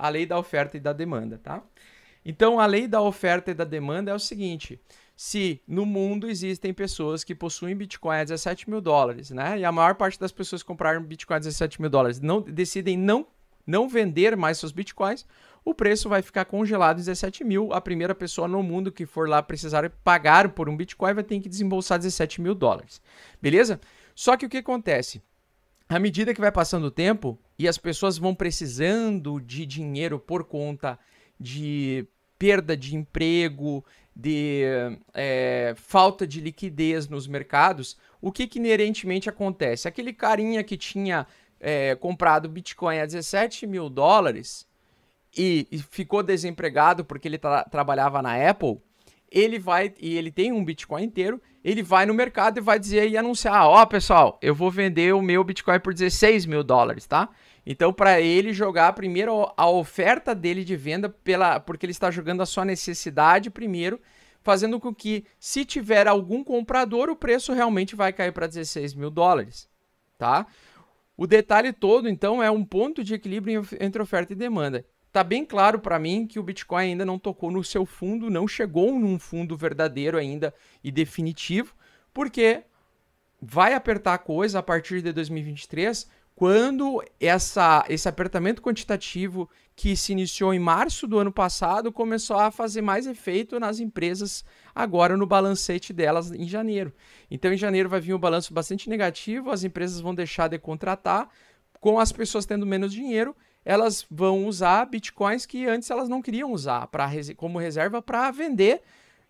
a lei da oferta e da demanda, tá? Então, a lei da oferta e da demanda é o seguinte: se no mundo existem pessoas que possuem Bitcoin a 17 mil dólares, né? E a maior parte das pessoas compraram Bitcoin a 17 mil dólares, não, decidem não, não vender mais seus Bitcoins, o preço vai ficar congelado em 17 mil. A primeira pessoa no mundo que for lá precisar pagar por um Bitcoin vai ter que desembolsar 17 mil dólares, beleza? Só que o que acontece? à medida que vai passando o tempo e as pessoas vão precisando de dinheiro por conta de perda de emprego, de é, falta de liquidez nos mercados, o que, que inerentemente acontece? Aquele carinha que tinha é, comprado Bitcoin a 17 mil dólares e, e ficou desempregado porque ele tra trabalhava na Apple, ele vai, e ele tem um Bitcoin inteiro, ele vai no mercado e vai dizer e anunciar: ah, ó, oh, pessoal, eu vou vender o meu Bitcoin por 16 mil dólares, tá? Então, para ele jogar primeiro a oferta dele de venda, pela, porque ele está jogando a sua necessidade primeiro, fazendo com que, se tiver algum comprador, o preço realmente vai cair para 16 mil dólares, tá? O detalhe todo, então, é um ponto de equilíbrio entre oferta e demanda tá bem claro para mim que o Bitcoin ainda não tocou no seu fundo, não chegou num fundo verdadeiro ainda e definitivo, porque vai apertar a coisa a partir de 2023, quando essa, esse apertamento quantitativo que se iniciou em março do ano passado começou a fazer mais efeito nas empresas agora no balancete delas em janeiro. Então em janeiro vai vir um balanço bastante negativo, as empresas vão deixar de contratar, com as pessoas tendo menos dinheiro elas vão usar bitcoins que antes elas não queriam usar como reserva para vender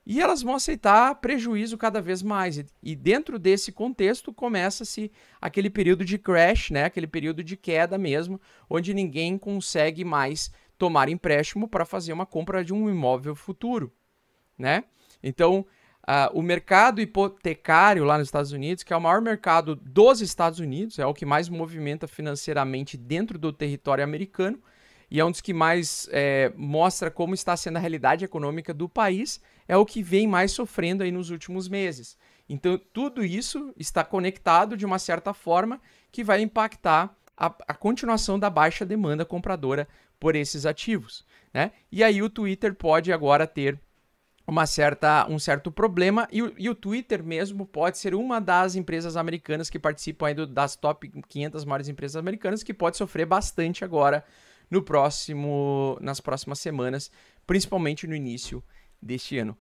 e elas vão aceitar prejuízo cada vez mais. E dentro desse contexto começa-se aquele período de crash, né? aquele período de queda mesmo, onde ninguém consegue mais tomar empréstimo para fazer uma compra de um imóvel futuro. Né? Então, Uh, o mercado hipotecário lá nos Estados Unidos, que é o maior mercado dos Estados Unidos, é o que mais movimenta financeiramente dentro do território americano e é um dos que mais é, mostra como está sendo a realidade econômica do país, é o que vem mais sofrendo aí nos últimos meses. Então, tudo isso está conectado de uma certa forma que vai impactar a, a continuação da baixa demanda compradora por esses ativos. Né? E aí, o Twitter pode agora ter uma certa, um certo problema e o, e o, Twitter mesmo pode ser uma das empresas americanas que participam ainda das top 500 maiores empresas americanas que pode sofrer bastante agora no próximo nas próximas semanas, principalmente no início deste ano.